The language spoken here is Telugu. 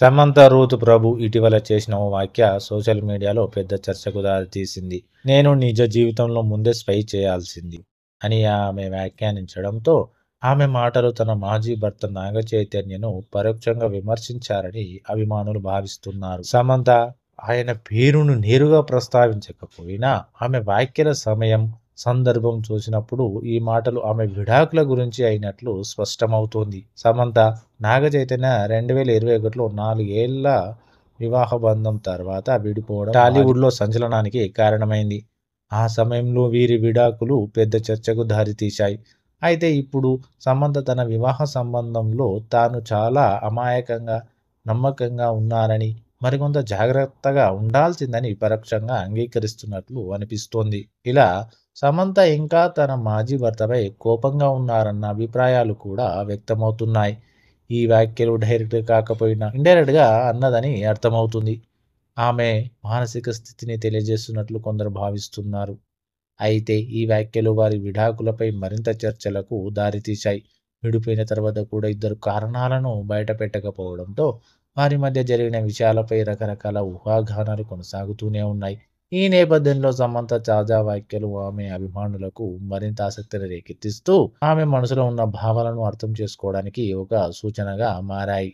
సమంత రూత్ ప్రభు ఇటీవల చేసిన ఓ వాక్య సోషల్ మీడియాలో పెద్ద చర్చకు దారితీసింది నేను నిజ జీవితంలో ముందే స్పై చేయాల్సింది అని ఆమె వ్యాఖ్యానించడంతో ఆమె మాటలు తన మాజీ భర్త నాగ చైతన్యను పరోక్షంగా విమర్శించారని అభిమానులు భావిస్తున్నారు సమంత ఆయన పేరును నేరుగా ప్రస్తావించకపోయినా ఆమె వ్యాఖ్యల సమయం సందర్భం చూసినప్పుడు ఈ మాటలు ఆమె విడాకుల గురించి అయినట్లు స్పష్టమవుతోంది సమంత నాగ చైతన్య రెండు వేల ఇరవై ఒకటిలో నాలుగేళ్ల వివాహ బంధం తర్వాత విడిపోవడం టాలీవుడ్లో సంచలనానికి కారణమైంది ఆ సమయంలో వీరి విడాకులు పెద్ద చర్చకు దారితీశాయి అయితే ఇప్పుడు సమంత తన వివాహ సంబంధంలో తాను చాలా అమాయకంగా నమ్మకంగా ఉన్నారని మరికొంత జాగ్రత్తగా ఉండాల్సిందని పరోక్షంగా అంగీకరిస్తున్నట్లు అనిపిస్తోంది ఇలా సమంత ఇంకా తన మాజీ భర్తపై కోపంగా ఉన్నారన్న అభిప్రాయాలు కూడా వ్యక్తమవుతున్నాయి ఈ వ్యాఖ్యలు డైరెక్ట్ కాకపోయినా ఇండైరెక్ట్గా అన్నదని అర్థమవుతుంది ఆమె మానసిక స్థితిని తెలియజేస్తున్నట్లు కొందరు భావిస్తున్నారు అయితే ఈ వ్యాఖ్యలు వారి విడాకులపై మరింత చర్చలకు దారితీశాయి విడిపోయిన తర్వాత కూడా ఇద్దరు కారణాలను బయటపెట్టకపోవడంతో వారి మధ్య జరిగిన విషయాలపై రకరకాల ఊహాగానాలు కొనసాగుతూనే ఉన్నాయి ఈ నేపథ్యంలో సమంత తాజా వ్యాఖ్యలు ఆమె అభిమానులకు మరింత ఆసక్తిని రేకెత్తిస్తూ ఆమె మనసులో ఉన్న భావాలను అర్థం చేసుకోవడానికి ఒక సూచనగా మారాయి